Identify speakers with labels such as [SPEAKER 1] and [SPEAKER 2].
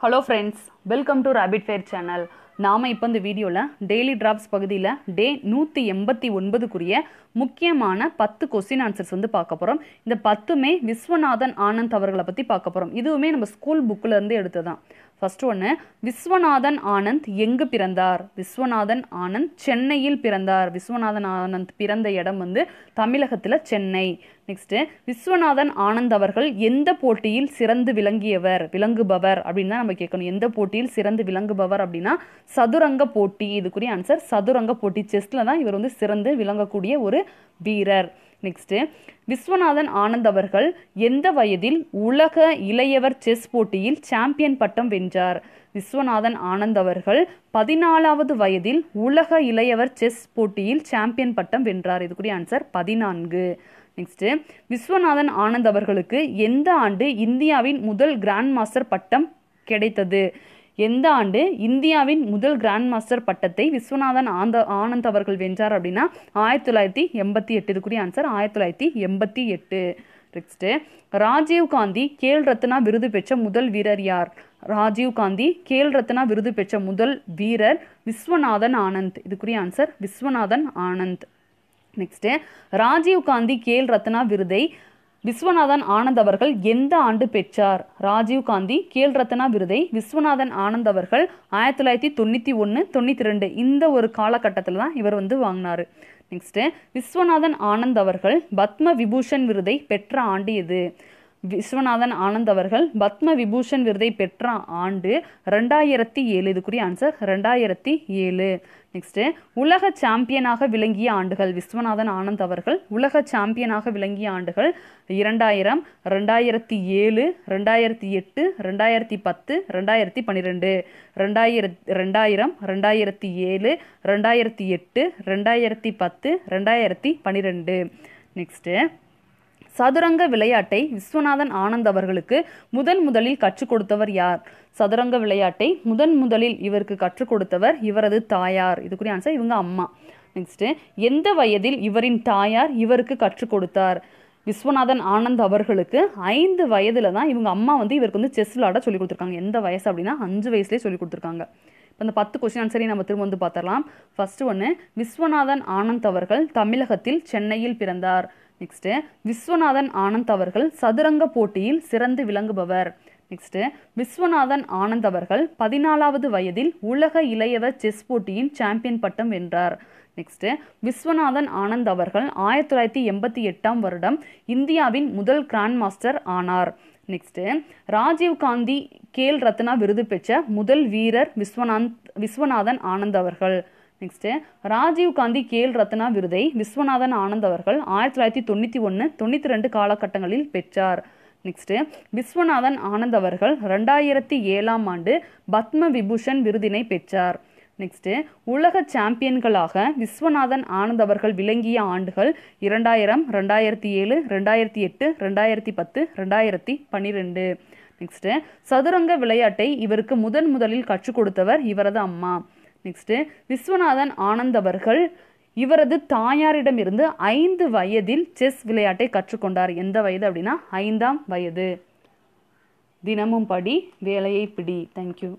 [SPEAKER 1] hello friends welcome to rapid fair channel நாம் இப்போ இந்த வீடியோவில் டெய்லி ட்ராப்ஸ் பகுதியில் டே நூற்றி எண்பத்தி ஒன்பதுக்குரிய முக்கியமான பத்து கொஸ்டின் ஆன்சர்ஸ் வந்து பார்க்க போகிறோம் இந்த பத்துமே விஸ்வநாதன் ஆனந்த் அவர்களை பற்றி பார்க்க போகிறோம் இதுவுமே நம்ம ஸ்கூல் புக்கிலேருந்து எடுத்து தான் ஃபர்ஸ்ட் ஒன்று விஸ்வநாதன் ஆனந்த் எங்கு பிறந்தார் விஸ்வநாதன் ஆனந்த் சென்னையில் பிறந்தார் விஸ்வநாதன் ஆனந்த் பிறந்த இடம் வந்து தமிழகத்தில் சென்னை நெக்ஸ்ட்டு விஸ்வநாதன் ஆனந்த் அவர்கள் எந்த போட்டியில் சிறந்து விளங்கியவர் விளங்குபவர் அப்படின்னு தான் நம்ம கேட்கணும் எந்த போட்டியில் சிறந்து விளங்குபவர் அப்படின்னா சதுரங்க போட்டி இதுக்குரிய ஆன்சர் சதுரங்க போட்டி செஸ்டில் தான் இவர் வந்து சிறந்து விளங்கக்கூடிய ஒரு வீரர் நெக்ஸ்ட்டு விஸ்வநாதன் ஆனந்த் அவர்கள் எந்த வயதில் உலக இளையவர் செஸ் போட்டியில் சாம்பியன் பட்டம் வென்றார் விஸ்வநாதன் ஆனந்த் அவர்கள் பதினாலாவது வயதில் உலக இளையவர் செஸ் போட்டியில் சாம்பியன் பட்டம் வென்றார் இதுக்குரிய ஆன்சர் பதினான்கு நெக்ஸ்ட்டு விஸ்வநாதன் ஆனந்த் அவர்களுக்கு எந்த ஆண்டு இந்தியாவின் முதல் கிராண்ட் மாஸ்டர் பட்டம் கிடைத்தது எந்த ஆண்டு இந்தியாவின் முதல் கிராண்ட் மாஸ்டர் பட்டத்தை விஸ்வநாதன் ஆந்த ஆனந்த் அவர்கள் வென்றார் அப்படின்னா ஆயிரத்தி தொள்ளாயிரத்தி எண்பத்தி எட்டு இதுக்குரிய ஆன்சர் ஆயிரத்தி தொள்ளாயிரத்தி எண்பத்தி எட்டு நெக்ஸ்ட்டு ராஜீவ் காந்தி கேல் ரத்னா விருது பெற்ற முதல் வீரர் யார் ராஜீவ் காந்தி கேல் ரத்னா விருது பெற்ற முதல் வீரர் விஸ்வநாதன் ஆனந்த் இதுக்குரிய ஆன்சர் விஸ்வநாதன் ஆனந்த் நெக்ஸ்ட்டு ராஜீவ் காந்தி கேல் ரத்னா விருதை விஸ்வநாதன் ஆனந்த் அவர்கள் எந்த ஆண்டு பெற்றார் ராஜீவ் காந்தி கேல் ரத்னா விருதை விஸ்வநாதன் ஆனந்த் அவர்கள் ஆயிரத்தி தொள்ளாயிரத்தி தொண்ணூற்றி ஒன்று தொண்ணூற்றி ரெண்டு இந்த ஒரு காலகட்டத்தில் தான் இவர் வந்து வாங்கினார் நெக்ஸ்ட்டு விஸ்வநாதன் ஆனந்த் அவர்கள் பத்ம விபூஷன் விருதை பெற்ற ஆண்டு எது விஸ்வநாதன் ஆனந்த் அவர்கள் பத்ம விபூஷன் விருதை பெற்ற ஆண்டு ரெண்டாயிரத்தி ஏழு இதுக்குரிய ஆன்சர் ரெண்டாயிரத்தி ஏழு நெக்ஸ்ட்டு உலக சாம்பியனாக விளங்கிய ஆண்டுகள் விஸ்வநாதன் ஆனந்த் அவர்கள் உலக சாம்பியனாக விளங்கிய ஆண்டுகள் இரண்டாயிரம் ரெண்டாயிரத்தி ஏழு ரெண்டாயிரத்தி எட்டு ரெண்டாயிரத்தி பத்து ரெண்டாயிரத்தி பன்னிரெண்டு ரெண்டாயிர ரெண்டாயிரம் ரெண்டாயிரத்தி ஏழு ரெண்டாயிரத்தி எட்டு ரெண்டாயிரத்தி பத்து ரெண்டாயிரத்தி பன்னிரெண்டு நெக்ஸ்ட்டு சதுரங்க விளையாட்டை விஸ்வநாதன் ஆனந்த் அவர்களுக்கு முதன் முதலில் கற்றுக் கொடுத்தவர் யார் சதுரங்க விளையாட்டை முதன் முதலில் இவருக்கு கற்றுக் கொடுத்தவர் இவரது தாயார் இதுக்குரிய ஆன்சர் இவங்க அம்மா நெக்ஸ்ட்டு எந்த வயதில் இவரின் தாயார் இவருக்கு கற்றுக் கொடுத்தார் விஸ்வநாதன் ஆனந்த் அவர்களுக்கு ஐந்து வயதில் தான் இவங்க அம்மா வந்து இவருக்கு வந்து செஸ் விளாட சொல்லி கொடுத்துருக்காங்க எந்த வயசு அப்படின்னா அஞ்சு வயசுலேயே சொல்லி கொடுத்துருக்காங்க இப்போ அந்த பத்து கொஸ்டின் ஆன்சரையும் நம்ம திரும்ப வந்து பார்த்துடலாம் ஃபஸ்ட்டு ஒன்று விஸ்வநாதன் ஆனந்த் அவர்கள் தமிழகத்தில் சென்னையில் பிறந்தார் நெக்ஸ்ட்டு விஸ்வநாதன் ஆனந்த் அவர்கள் சதுரங்க போட்டியில் சிறந்து விளங்குபவர் நெக்ஸ்ட்டு விஸ்வநாதன் ஆனந்த் அவர்கள் பதினாலாவது வயதில் உலக இளையவர் செஸ் போட்டியின் சாம்பியன் பட்டம் வென்றார் நெக்ஸ்ட்டு விஸ்வநாதன் ஆனந்த் அவர்கள் ஆயிரத்தி தொள்ளாயிரத்தி எண்பத்தி எட்டாம் வருடம் இந்தியாவின் முதல் கிராண்ட் மாஸ்டர் ஆனார் நெக்ஸ்ட்டு ராஜீவ் காந்தி கேல் ரத்னா விருது பெற்ற முதல் வீரர் விஸ்வநாந்த் விஸ்வநாதன் ஆனந்த் அவர்கள் நெக்ஸ்ட்டு ராஜீவ் காந்தி கேல் ரத்னா விருதை விஸ்வநாதன் ஆனந்த் அவர்கள் ஆயிரத்தி தொள்ளாயிரத்தி தொண்ணூற்றி ஒன்று தொண்ணூற்றி ரெண்டு காலகட்டங்களில் பெற்றார் நெக்ஸ்ட்டு விஸ்வநாதன் ஆனந்த் அவர்கள் ரெண்டாயிரத்தி ஏழாம் ஆண்டு பத்ம விபூஷன் விருதினை பெற்றார் நெக்ஸ்ட்டு உலக சாம்பியன்களாக விஸ்வநாதன் ஆனந்த் அவர்கள் விளங்கிய ஆண்டுகள் இரண்டாயிரம் ரெண்டாயிரத்தி ஏழு ரெண்டாயிரத்தி எட்டு ரெண்டாயிரத்தி பத்து ரெண்டாயிரத்தி பன்னிரெண்டு நெக்ஸ்ட்டு சதுரங்க விளையாட்டை இவருக்கு முதன் முதலில் கற்றுக் கொடுத்தவர் இவரது அம்மா நெக்ஸ்ட்டு விஸ்வநாதன் ஆனந்த் அவர்கள் இவரது தாயாரிடமிருந்து ஐந்து வயதில் செஸ் விளையாட்டை கற்றுக்கொண்டார் எந்த வயது அப்படின்னா ஐந்தாம் வயது தினமும் படி வேலையை பிடி தேங்க்யூ